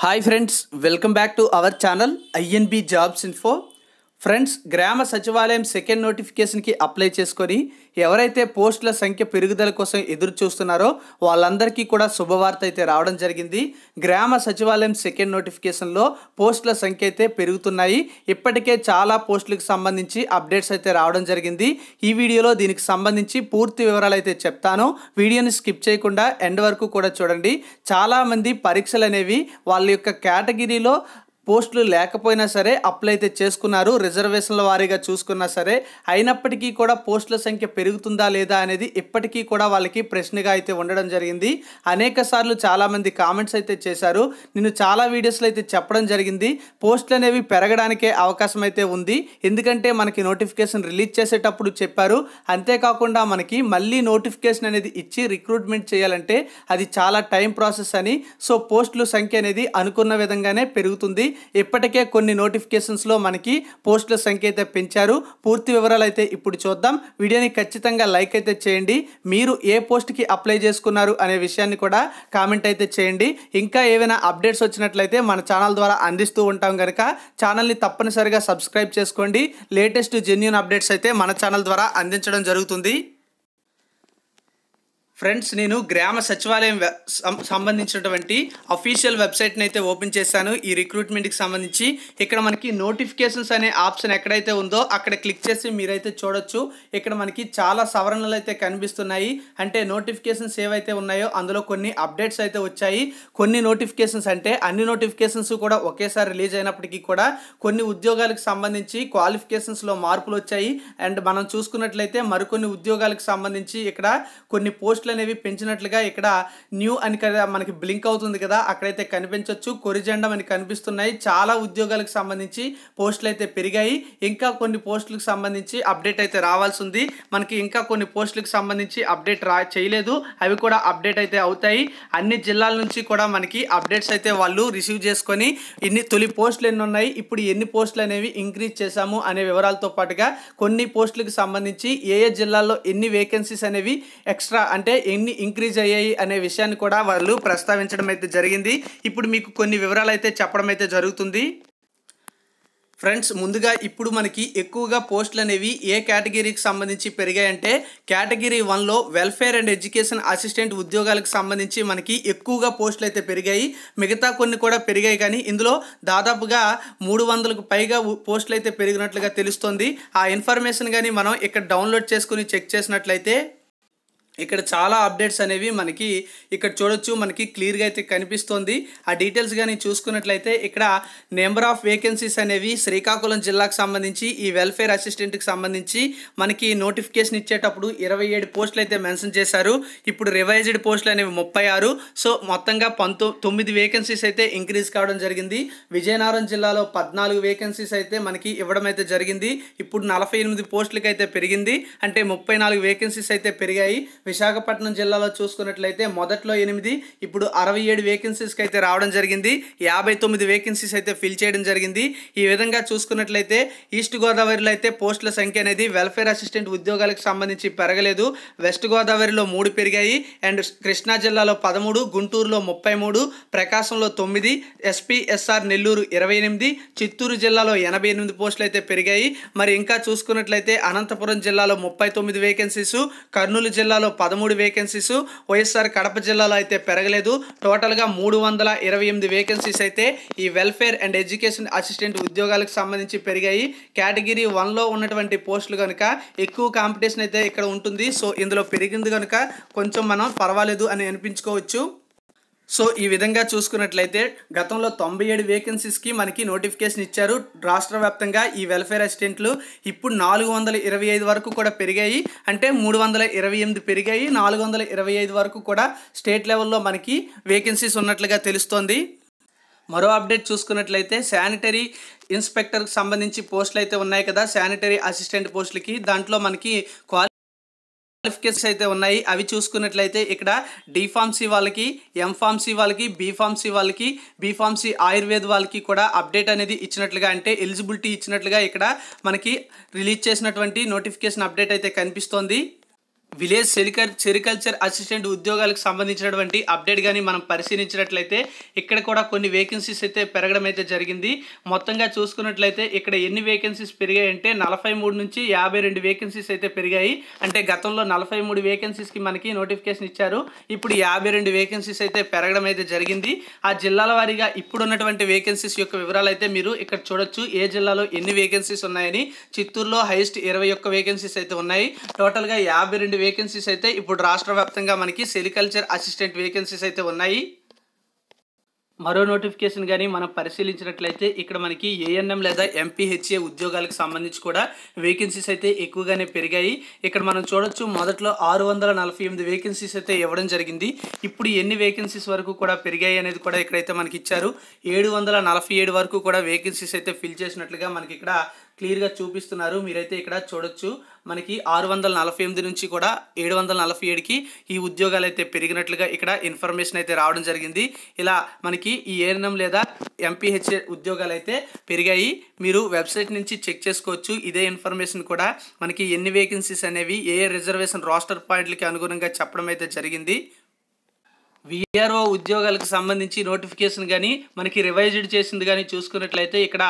Hi friends, welcome back to our channel INB Jobs Info. Friends Grama Sachivalayam second నోటిఫికేషన్కి apply చేసుకొని ఎవరైతే పోస్టుల సంఖ్య పెరుగుదల కోసం ఎదురు చూస్తున్నారో వాళ్ళందరికీ కూడా శుభవార్త అయితే రావడం జరిగింది గ్రామ సచివాలయం సెకండ్ నోటిఫికేషన్లో పోస్టుల సంఖ్య అయితే పెరుగుతున్నాయి ఇప్పటికే చాలా పోస్టులకు సంబంధించి అప్డేట్స్ అయితే రావడం జరిగింది ఈ వీడియోలో దీనికి సంబంధించి పూర్తి వివరాలు అయితే చెప్తాను వీడియోని స్కిప్ చేయకుండా ఎండ్ వరకు కూడా చూడండి చాలామంది పరీక్షలు అనేవి వాళ్ళ యొక్క కేటగిరీలో పోస్టులు లేకపోయినా సరే అప్లై అయితే చేసుకున్నారు రిజర్వేషన్ల వారీగా చూసుకున్నా సరే అయినప్పటికీ కూడా పోస్టుల సంఖ్య పెరుగుతుందా లేదా అనేది ఇప్పటికీ కూడా వాళ్ళకి ప్రశ్నగా అయితే ఉండడం జరిగింది అనేక సార్లు చాలామంది కామెంట్స్ అయితే చేశారు నేను చాలా వీడియోస్లో అయితే చెప్పడం జరిగింది పోస్టులు అనేవి పెరగడానికే అవకాశం అయితే ఉంది ఎందుకంటే మనకి నోటిఫికేషన్ రిలీజ్ చేసేటప్పుడు చెప్పారు అంతేకాకుండా మనకి మళ్ళీ నోటిఫికేషన్ అనేది ఇచ్చి రిక్రూట్మెంట్ చేయాలంటే అది చాలా టైం ప్రాసెస్ అని సో పోస్టుల సంఖ్య అనేది అనుకున్న విధంగానే పెరుగుతుంది ఇప్పటికే కొన్ని నోటిఫికేషన్స్లో మనకి పోస్టుల సంఖ్య అయితే పెంచారు పూర్తి వివరాలు అయితే ఇప్పుడు చూద్దాం వీడియోని ఖచ్చితంగా లైక్ అయితే చేయండి మీరు ఏ పోస్ట్కి అప్లై చేసుకున్నారు అనే విషయాన్ని కూడా కామెంట్ అయితే చేయండి ఇంకా ఏవైనా అప్డేట్స్ వచ్చినట్లయితే మన ఛానల్ ద్వారా అందిస్తూ ఉంటాం కనుక ఛానల్ని తప్పనిసరిగా సబ్స్క్రైబ్ చేసుకోండి లేటెస్ట్ జెన్యున్ అప్డేట్స్ అయితే మన ఛానల్ ద్వారా అందించడం జరుగుతుంది ఫ్రెండ్స్ నేను గ్రామ సచివాలయం సంబంధించినటువంటి అఫీషియల్ వెబ్సైట్ని అయితే ఓపెన్ చేశాను ఈ రిక్రూట్మెంట్కి సంబంధించి ఇక్కడ మనకి నోటిఫికేషన్స్ అనే ఆప్షన్ ఎక్కడైతే ఉందో అక్కడ క్లిక్ చేసి మీరైతే చూడొచ్చు ఇక్కడ మనకి చాలా సవరణలు అయితే కనిపిస్తున్నాయి అంటే నోటిఫికేషన్స్ ఏవైతే ఉన్నాయో అందులో కొన్ని అప్డేట్స్ అయితే వచ్చాయి కొన్ని నోటిఫికేషన్స్ అంటే అన్ని నోటిఫికేషన్స్ కూడా ఒకేసారి రిలీజ్ అయినప్పటికీ కూడా కొన్ని ఉద్యోగాలకు సంబంధించి క్వాలిఫికేషన్స్లో మార్పులు వచ్చాయి అండ్ మనం చూసుకున్నట్లయితే మరికొన్ని ఉద్యోగాలకు సంబంధించి ఇక్కడ కొన్ని పోస్ట్ పోస్టులు అనేవి పెంచినట్లుగా ఇక్కడ న్యూ అని మనకి బ్లింక్ అవుతుంది కదా అక్కడైతే కనిపించవచ్చు కొరిజెండం అని కనిపిస్తున్నాయి చాలా ఉద్యోగాలకు సంబంధించి పోస్టులు అయితే పెరిగాయి ఇంకా కొన్ని పోస్టులకు సంబంధించి అప్డేట్ అయితే రావాల్సి ఉంది మనకి ఇంకా కొన్ని పోస్టులకు సంబంధించి అప్డేట్ రా చేయలేదు అవి కూడా అప్డేట్ అయితే అవుతాయి అన్ని జిల్లాల నుంచి కూడా మనకి అప్డేట్స్ అయితే వాళ్ళు రిసీవ్ చేసుకొని ఇన్ని తొలి పోస్టులు ఎన్ని ఉన్నాయి ఇప్పుడు ఎన్ని పోస్టులు అనేవి ఇంక్రీజ్ చేశాము అనే వివరాలతో పాటుగా కొన్ని పోస్టులకు సంబంధించి ఏ ఏ జిల్లాల్లో ఎన్ని వేకెన్సీస్ అనేవి ఎక్స్ట్రా అంటే అయ్యాయి ఎన్ని ఇంక్రీజ్ అయ్యాయి అనే విషయాన్ని కూడా వాళ్ళు ప్రస్తావించడం అయితే జరిగింది ఇప్పుడు మీకు కొన్ని వివరాలు అయితే చెప్పడం అయితే జరుగుతుంది ఫ్రెండ్స్ ముందుగా ఇప్పుడు మనకి ఎక్కువగా పోస్టులు అనేవి ఏ కేటగిరీకి సంబంధించి పెరిగాయంటే కేటగిరీ వన్లో వెల్ఫేర్ అండ్ ఎడ్యుకేషన్ అసిస్టెంట్ ఉద్యోగాలకు సంబంధించి మనకి ఎక్కువగా పోస్టులు అయితే పెరిగాయి మిగతా కొన్ని కూడా పెరిగాయి కానీ ఇందులో దాదాపుగా మూడు వందలకు పైగా పోస్టులు అయితే పెరిగినట్లుగా తెలుస్తోంది ఆ ఇన్ఫర్మేషన్ కానీ మనం ఇక్కడ డౌన్లోడ్ చేసుకుని చెక్ చేసినట్లయితే ఇక్కడ చాలా అప్డేట్స్ అనేవి మనకి ఇక్కడ చూడొచ్చు మనకి క్లియర్గా అయితే కనిపిస్తోంది ఆ డీటెయిల్స్ కానీ చూసుకున్నట్లయితే ఇక్కడ నెంబర్ ఆఫ్ వేకెన్సీస్ అనేవి శ్రీకాకుళం జిల్లాకు సంబంధించి ఈ వెల్ఫేర్ అసిస్టెంట్కి సంబంధించి మనకి నోటిఫికేషన్ ఇచ్చేటప్పుడు ఇరవై ఏడు పోస్టులు అయితే మెన్షన్ చేశారు ఇప్పుడు రివైజ్డ్ పోస్టులు అనేవి ముప్పై ఆరు సో మొత్తంగా పంతొ తొమ్మిది వేకెన్సీస్ అయితే ఇంక్రీజ్ కావడం జరిగింది విజయనగరం జిల్లాలో పద్నాలుగు వేకెన్సీస్ అయితే మనకి ఇవ్వడం అయితే జరిగింది ఇప్పుడు నలభై ఎనిమిది పోస్టులకి అయితే పెరిగింది అంటే ముప్పై నాలుగు వేకెన్సీస్ అయితే పెరిగాయి విశాఖపట్నం జిల్లాలో చూసుకున్నట్లయితే మొదట్లో ఎనిమిది ఇప్పుడు అరవై ఏడు వేకెన్సీస్కి అయితే రావడం జరిగింది యాభై తొమ్మిది వేకెన్సీస్ అయితే ఫిల్ చేయడం జరిగింది ఈ విధంగా చూసుకున్నట్లయితే ఈస్ట్ గోదావరిలో అయితే పోస్టుల సంఖ్య అనేది వెల్ఫేర్ అసిస్టెంట్ ఉద్యోగాలకు సంబంధించి పెరగలేదు వెస్ట్ గోదావరిలో మూడు పెరిగాయి అండ్ కృష్ణా జిల్లాలో పదమూడు గుంటూరులో ముప్పై మూడు ప్రకాశంలో తొమ్మిది ఎస్పీఎస్ఆర్ నెల్లూరు ఇరవై ఎనిమిది చిత్తూరు జిల్లాలో ఎనభై ఎనిమిది పోస్టులు అయితే పెరిగాయి మరి ఇంకా చూసుకున్నట్లయితే అనంతపురం జిల్లాలో ముప్పై తొమ్మిది వేకెన్సీస్ కర్నూలు జిల్లాలో పదమూడు వేకెన్సీస్ వైఎస్ఆర్ కడప జిల్లాలో అయితే పెరగలేదు టోటల్గా మూడు వందల ఇరవై ఎనిమిది వేకెన్సీస్ అయితే ఈ వెల్ఫేర్ అండ్ ఎడ్యుకేషన్ అసిస్టెంట్ ఉద్యోగాలకు సంబంధించి పెరిగాయి కేటగిరీ వన్లో ఉన్నటువంటి పోస్టులు కనుక ఎక్కువ కాంపిటీషన్ అయితే ఇక్కడ ఉంటుంది సో ఇందులో పెరిగింది కనుక కొంచెం మనం పర్వాలేదు అని అనిపించుకోవచ్చు సో ఈ విధంగా చూసుకున్నట్లయితే గతంలో తొంభై ఏడు వేకెన్సీస్కి మనకి నోటిఫికేషన్ ఇచ్చారు రాష్ట్ర వ్యాప్తంగా ఈ వెల్ఫేర్ అసిస్టెంట్లు ఇప్పుడు నాలుగు వందల ఇరవై ఐదు వరకు కూడా పెరిగాయి అంటే మూడు వందల ఇరవై ఎనిమిది పెరిగాయి నాలుగు వందల ఇరవై ఐదు వరకు కూడా స్టేట్ లెవెల్లో మనకి వేకెన్సీస్ ఉన్నట్లుగా తెలుస్తోంది మరో అప్డేట్ చూసుకున్నట్లయితే శానిటరీ ఇన్స్పెక్టర్కి సంబంధించి పోస్టులు అయితే ఉన్నాయి కదా శానిటరీ అసిస్టెంట్ పోస్టులకి దాంట్లో మనకి క్వాలి క్వాలిఫికేషన్స్ అయితే ఉన్నాయి అవి చూసుకున్నట్లయితే ఇక్కడ డిఫార్మసీ వాళ్ళకి ఎంఫార్మసీ వాళ్ళకి బీఫార్మసీ వాళ్ళకి బీఫార్మసీ ఆయుర్వేద వాళ్ళకి కూడా అప్డేట్ అనేది ఇచ్చినట్లుగా అంటే ఎలిజిబిలిటీ ఇచ్చినట్లుగా ఇక్కడ మనకి రిలీజ్ చేసినటువంటి నోటిఫికేషన్ అప్డేట్ అయితే కనిపిస్తోంది విలేజ్ సెరికల్ సెరికల్చర్ అసిస్టెంట్ ఉద్యోగాలకు సంబంధించినటువంటి అప్డేట్ కానీ మనం పరిశీలించినట్లయితే ఇక్కడ కూడా కొన్ని వేకెన్సీస్ అయితే పెరగడం అయితే జరిగింది మొత్తంగా చూసుకున్నట్లయితే ఇక్కడ ఎన్ని వేకెన్సీస్ పెరిగాయి అంటే నలభై మూడు నుంచి యాభై రెండు వేకెన్సీస్ అయితే పెరిగాయి అంటే గతంలో నలభై మూడు వేకెన్సీస్కి మనకి నోటిఫికేషన్ ఇచ్చారు ఇప్పుడు యాభై రెండు వేకెన్సీస్ అయితే పెరగడం అయితే జరిగింది ఆ జిల్లాల వారీగా ఇప్పుడు ఉన్నటువంటి వేకెన్సీస్ యొక్క వివరాలు అయితే మీరు ఇక్కడ చూడొచ్చు ఏ జిల్లాలో ఎన్ని వేకెన్సీస్ ఉన్నాయని చిత్తూరులో హైయెస్ట్ ఇరవై ఒక్క వేకెన్సీస్ అయితే ఉన్నాయి టోటల్గా యాభై రెండు రెండు వేకెన్సీస్ అయితే ఇప్పుడు రాష్ట్ర వ్యాప్తంగా మనకి సెరికల్చర్ అసిస్టెంట్ వేకెన్సీస్ అయితే ఉన్నాయి మరో నోటిఫికేషన్ కానీ మనం పరిశీలించినట్లయితే ఇక్కడ మనకి ఏఎన్ఎం లేదా ఎంపీహెచ్ఏ ఉద్యోగాలకు సంబంధించి కూడా వేకెన్సీస్ అయితే ఎక్కువగానే పెరిగాయి ఇక్కడ మనం చూడొచ్చు మొదట్లో ఆరు వేకెన్సీస్ అయితే ఇవ్వడం జరిగింది ఇప్పుడు ఎన్ని వేకెన్సీస్ వరకు కూడా పెరిగాయి అనేది కూడా ఇక్కడైతే మనకి ఇచ్చారు ఏడు వరకు కూడా వేకెన్సీస్ అయితే ఫిల్ చేసినట్లుగా మనకి ఇక్కడ క్లియర్గా చూపిస్తున్నారు మీరైతే ఇక్కడ చూడొచ్చు మనకి ఆరు వందల నలభై ఎనిమిది నుంచి కూడా ఏడు వందల నలభై ఏడుకి ఈ ఉద్యోగాలు అయితే పెరిగినట్లుగా ఇక్కడ ఇన్ఫర్మేషన్ అయితే రావడం జరిగింది ఇలా మనకి ఈ ఏఎన్ఎం లేదా ఎంపీహెచ్ ఉద్యోగాలు అయితే పెరిగాయి మీరు వెబ్సైట్ నుంచి చెక్ చేసుకోవచ్చు ఇదే ఇన్ఫర్మేషన్ కూడా మనకి ఎన్ని వేకెన్సీస్ అనేవి ఏ రిజర్వేషన్ రాస్టర్ పాయింట్లకి అనుగుణంగా చెప్పడం అయితే జరిగింది విఆర్ఓ ఉద్యోగాలకు సంబంధించి నోటిఫికేషన్ కానీ మనకి రివైజ్డ్ చేసింది కానీ చూసుకున్నట్లయితే ఇక్కడ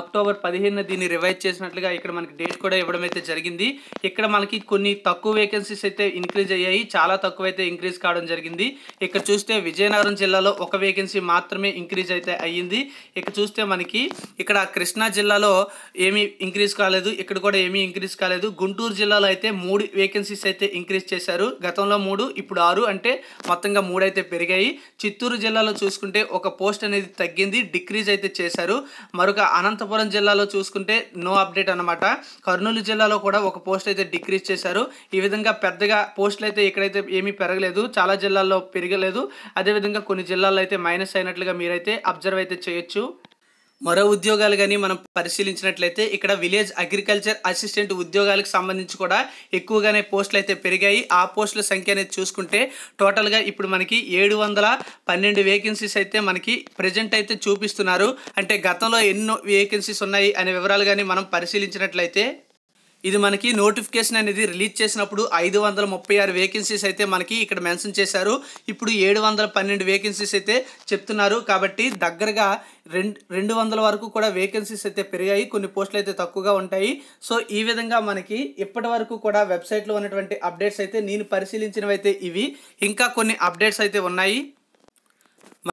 అక్టోబర్ పదిహేనున దీన్ని రివైజ్ చేసినట్లుగా ఇక్కడ మనకి డేట్ కూడా ఇవ్వడం అయితే జరిగింది ఇక్కడ మనకి కొన్ని తక్కువ వేకెన్సీస్ అయితే ఇంక్రీజ్ అయ్యాయి చాలా తక్కువ అయితే ఇంక్రీజ్ కావడం జరిగింది ఇక్కడ చూస్తే విజయనగరం జిల్లాలో ఒక వేకెన్సీ మాత్రమే ఇంక్రీజ్ అయితే అయ్యింది ఇక్కడ చూస్తే మనకి ఇక్కడ కృష్ణా జిల్లాలో ఏమీ ఇంక్రీజ్ కాలేదు ఇక్కడ కూడా ఏమీ ఇంక్రీజ్ కాలేదు గుంటూరు జిల్లాలో అయితే మూడు వేకెన్సీస్ అయితే ఇంక్రీజ్ చేశారు గతంలో మూడు ఇప్పుడు ఆరు అంటే మొత్తంగా మూడు అయితే పెరిగాయి చిత్తూరు జిల్లాలో చూసుకుంటే ఒక పోస్ట్ అనేది తగ్గింది డిక్రీజ్ అయితే చేశారు మరొక అనంతపురం జిల్లాలో చూసుకుంటే నో అప్డేట్ అనమాట కర్నూలు జిల్లాలో కూడా ఒక పోస్ట్ అయితే డిక్రీజ్ చేశారు ఈ విధంగా పెద్దగా పోస్టులు అయితే ఎక్కడైతే ఏమీ పెరగలేదు చాలా జిల్లాల్లో పెరగలేదు అదేవిధంగా కొన్ని జిల్లాల్లో అయితే మైనస్ అయినట్లుగా మీరైతే అబ్జర్వ్ అయితే చేయొచ్చు మరో ఉద్యోగాలు కానీ మనం పరిశీలించినట్లయితే ఇక్కడ విలేజ్ అగ్రికల్చర్ అసిస్టెంట్ ఉద్యోగాలకు సంబంధించి కూడా ఎక్కువగానే పోస్టులు అయితే పెరిగాయి ఆ పోస్టుల సంఖ్య అనేది చూసుకుంటే టోటల్గా ఇప్పుడు మనకి ఏడు వందల పన్నెండు వేకెన్సీస్ అయితే మనకి ప్రజెంట్ అయితే చూపిస్తున్నారు అంటే గతంలో ఎన్నో వేకెన్సీస్ ఉన్నాయి అనే వివరాలు కానీ మనం పరిశీలించినట్లయితే ఇది మనకి నోటిఫికేషన్ అనేది రిలీజ్ చేసినప్పుడు ఐదు వందల ముప్పై ఆరు వేకెన్సీస్ అయితే మనకి ఇక్కడ మెన్షన్ చేశారు ఇప్పుడు ఏడు వందల పన్నెండు వేకెన్సీస్ అయితే చెప్తున్నారు కాబట్టి దగ్గరగా రెండు రెండు వందల వరకు కూడా వేకెన్సీస్ అయితే పెరిగాయి కొన్ని పోస్టులు అయితే తక్కువగా ఉంటాయి సో ఈ విధంగా మనకి ఇప్పటి వరకు కూడా వెబ్సైట్లో ఉన్నటువంటి అప్డేట్స్ అయితే నేను పరిశీలించినవి అయితే ఇవి ఇంకా కొన్ని అప్డేట్స్ అయితే ఉన్నాయి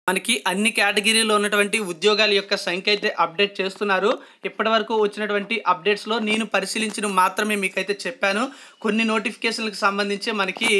మనకి అన్ని కేటగిరీలో ఉన్నటువంటి ఉద్యోగాల యొక్క సంఖ్య అయితే అప్డేట్ చేస్తున్నారు ఇప్పటి వరకు వచ్చినటువంటి అప్డేట్స్లో నేను పరిశీలించిన మాత్రమే మీకైతే చెప్పాను కొన్ని నోటిఫికేషన్లకు సంబంధించి మనకి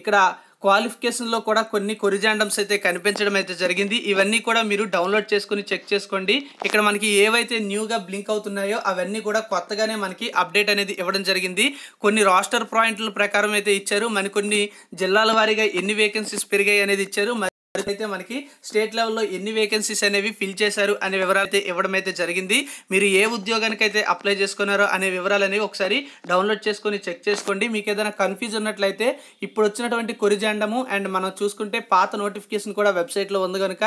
ఇక్కడ క్వాలిఫికేషన్లో కూడా కొన్ని కొరిజాండమ్స్ అయితే కనిపించడం అయితే జరిగింది ఇవన్నీ కూడా మీరు డౌన్లోడ్ చేసుకుని చెక్ చేసుకోండి ఇక్కడ మనకి ఏవైతే న్యూగా బ్లింక్ అవుతున్నాయో అవన్నీ కూడా కొత్తగానే మనకి అప్డేట్ అనేది ఇవ్వడం జరిగింది కొన్ని రాస్టర్ పాయింట్ల ప్రకారం అయితే ఇచ్చారు మరికొన్ని జిల్లాల వారీగా ఎన్ని వేకెన్సీస్ పెరిగాయి అనేది ఇచ్చారు అయితే మనకి స్టేట్ లెవెల్లో ఎన్ని వేకెన్సీస్ అనేవి ఫిల్ చేశారు అనే వివరాలు అయితే ఇవ్వడం అయితే జరిగింది మీరు ఏ ఉద్యోగానికి అయితే అప్లై చేసుకున్నారో అనే వివరాలు అనేవి ఒకసారి డౌన్లోడ్ చేసుకొని చెక్ చేసుకోండి మీకు ఏదైనా కన్ఫ్యూజ్ ఉన్నట్లయితే ఇప్పుడు వచ్చినటువంటి కొరిజాండము అండ్ మనం చూసుకుంటే పాత నోటిఫికేషన్ కూడా వెబ్సైట్లో ఉంది కనుక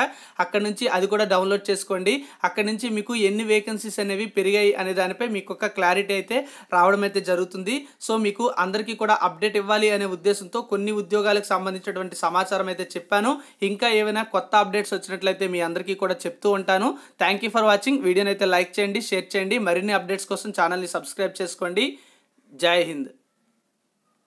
అక్కడ నుంచి అది కూడా డౌన్లోడ్ చేసుకోండి అక్కడ నుంచి మీకు ఎన్ని వేకెన్సీస్ అనేవి పెరిగాయి అనే దానిపై మీకు ఒక క్లారిటీ అయితే రావడం అయితే జరుగుతుంది సో మీకు అందరికీ కూడా అప్డేట్ ఇవ్వాలి అనే ఉద్దేశంతో కొన్ని ఉద్యోగాలకు సంబంధించినటువంటి సమాచారం అయితే చెప్పాను ఇంకా ఇంకా ఏమైనా కొత్త అప్డేట్స్ వచ్చినట్లయితే మీ అందరికీ కూడా చెప్తూ ఉంటాను థ్యాంక్ ఫర్ వాచింగ్ వీడియోని అయితే లైక్ చేయండి షేర్ చేయండి మరిన్ని అప్డేట్స్ కోసం ఛానల్ని సబ్స్క్రైబ్ చేసుకోండి జై హింద్